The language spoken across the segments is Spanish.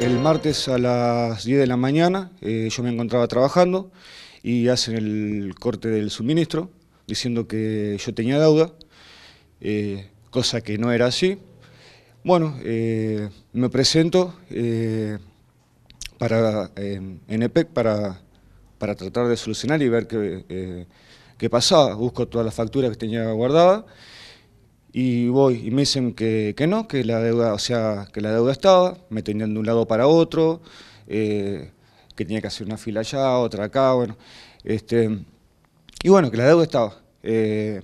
El martes a las 10 de la mañana eh, yo me encontraba trabajando y hacen el corte del suministro diciendo que yo tenía deuda, eh, cosa que no era así. Bueno, eh, me presento para, en EPEC para, tratar de solucionar y ver qué, qué pasaba. Busco todas las facturas que tenía guardadas y voy y me dicen que, no, que la deuda, o sea, que la deuda estaba, me tenían de un lado para otro, eh, que tenía que hacer una fila allá, otra acá, bueno. Este, y bueno, que la deuda estaba. Eh,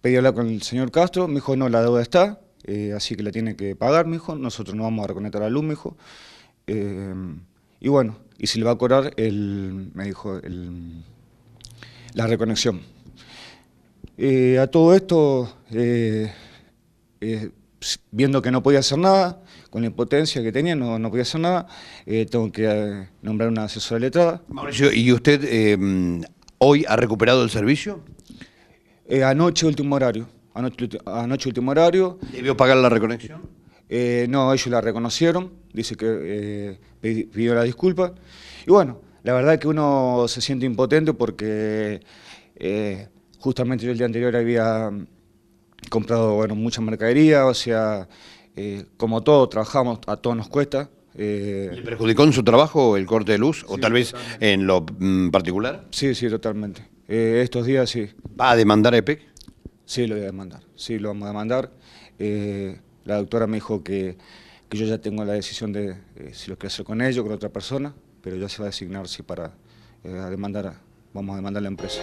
pedí hablar con el señor Castro, me dijo, no, la deuda está, eh, así que la tiene que pagar, me dijo, nosotros no vamos a reconectar al luz, me dijo. Eh, y bueno, y si le va a cobrar, el, me dijo, el, la reconexión. Eh, a todo esto, eh, eh, viendo que no podía hacer nada, con la impotencia que tenía, no, podía hacer nada, tengo que nombrar una asesora letrada. Mauricio, ¿y usted em, hoy ha recuperado el servicio? anoche último horario. Anoche, último horario. ¿Debió pagar la reconexión? no, ellos la reconocieron, dice que pidió la disculpa. Y bueno, la verdad que uno se siente impotente porque Justamente yo el día anterior había mm, comprado bueno, mucha mercadería, o sea, eh, como todo, trabajamos, a todos nos cuesta. Eh. ¿Le perjudicó en su trabajo el corte de luz o tal vez en lo mm, particular? Sí, sí, totalmente. Eh, estos días sí. ¿Va a demandar a EPEC? Sí, lo voy a demandar. Sí, lo vamos a demandar. la doctora me dijo que, yo ya tengo la decisión de si lo quiero hacer con ellos o con otra persona, pero ya se va a designar si para demandar, vamos a demandar la empresa.